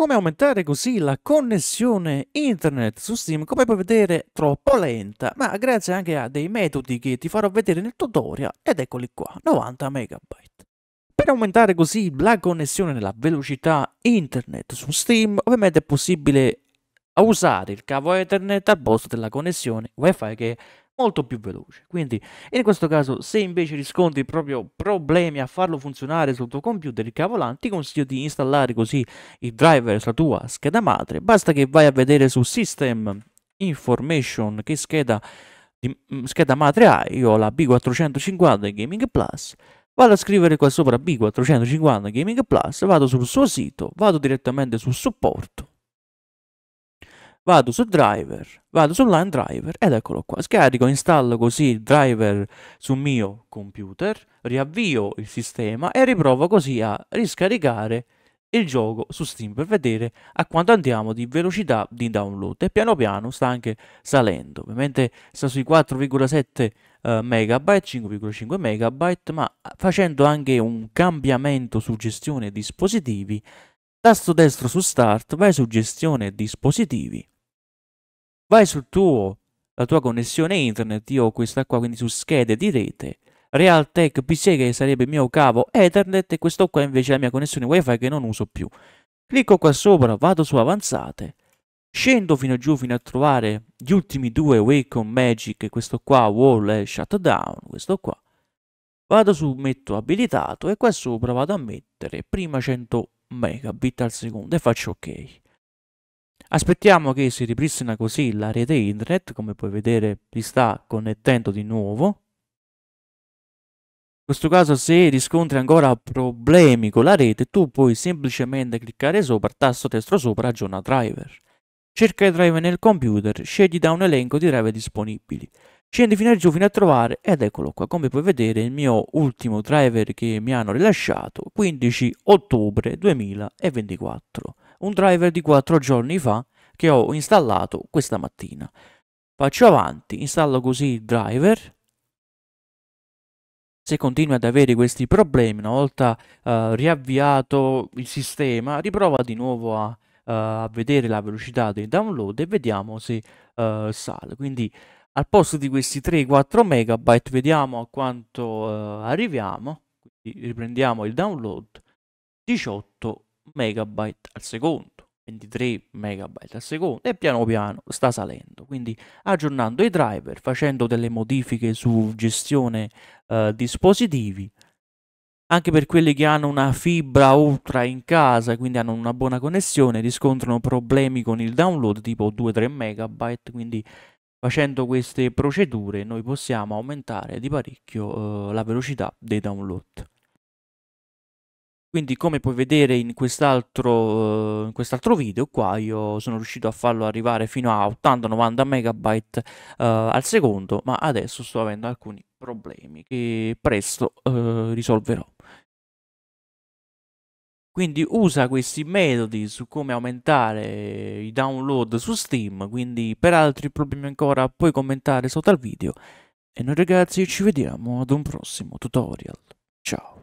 come aumentare così la connessione internet su Steam, come puoi vedere troppo lenta, ma grazie anche a dei metodi che ti farò vedere nel tutorial, ed eccoli qua, 90 MB. Per aumentare così la connessione nella velocità internet su Steam, ovviamente è possibile usare il cavo Ethernet al posto della connessione WiFi che molto più veloce. Quindi in questo caso se invece riscontri proprio problemi a farlo funzionare sul tuo computer il cavo ti consiglio di installare così il driver sulla tua scheda madre. Basta che vai a vedere su System Information che scheda, di, mm, scheda madre hai, io ho la B450 Gaming Plus. Vado a scrivere qua sopra B450 Gaming Plus, vado sul suo sito, vado direttamente sul supporto vado su driver, vado line Driver ed eccolo qua. Scarico, installo così il driver sul mio computer, riavvio il sistema e riprovo così a riscaricare il gioco su Steam per vedere a quanto andiamo di velocità di download e piano piano sta anche salendo ovviamente sta sui 4,7 eh, megabyte 5,5 megabyte ma facendo anche un cambiamento su gestione dispositivi Tasto destro su Start, vai su Gestione dispositivi, vai sul tuo, la tua connessione internet, io ho questa qua, quindi su Schede di rete, Realtek PC che sarebbe il mio cavo Ethernet e questo qua invece è la mia connessione WiFi che non uso più. Clicco qua sopra, vado su Avanzate, scendo fino giù fino a trovare gli ultimi due Wacom Magic, questo qua Wall e Shutdown, questo qua. Vado su Metto abilitato e qua sopra vado a mettere prima 101 megabit al secondo e faccio ok. Aspettiamo che si ripristina così la rete internet, come puoi vedere si sta connettendo di nuovo. In questo caso se riscontri ancora problemi con la rete, tu puoi semplicemente cliccare sopra, tasto destro sopra, aggiorna driver. Cerca i driver nel computer, scegli da un elenco di driver disponibili. Scendi fino a giù, fino a trovare, ed eccolo qua, come puoi vedere il mio ultimo driver che mi hanno rilasciato, 15 ottobre 2024. Un driver di 4 giorni fa che ho installato questa mattina. Faccio avanti, installo così il driver, se continui ad avere questi problemi una volta uh, riavviato il sistema riprova di nuovo a, uh, a, vedere la velocità del download e vediamo se uh, sale quindi al posto di questi 3-4 megabyte vediamo a quanto uh, arriviamo Quindi riprendiamo il download 18 megabyte al secondo 23 megabyte al secondo e piano piano sta salendo quindi aggiornando i driver facendo delle modifiche su gestione uh, dispositivi anche per quelli che hanno una fibra ultra in casa, quindi hanno una buona connessione, riscontrano problemi con il download tipo 2-3 MB, quindi Facendo queste procedure noi possiamo aumentare di parecchio eh, la velocità dei download. Quindi come puoi vedere in quest'altro eh, quest video qua io sono riuscito a farlo arrivare fino a 80-90 MB eh, al secondo ma adesso sto avendo alcuni problemi che presto eh, risolverò. Quindi usa questi metodi su come aumentare i download su Steam, quindi per altri problemi ancora puoi commentare sotto al video. E noi ragazzi ci vediamo ad un prossimo tutorial. Ciao!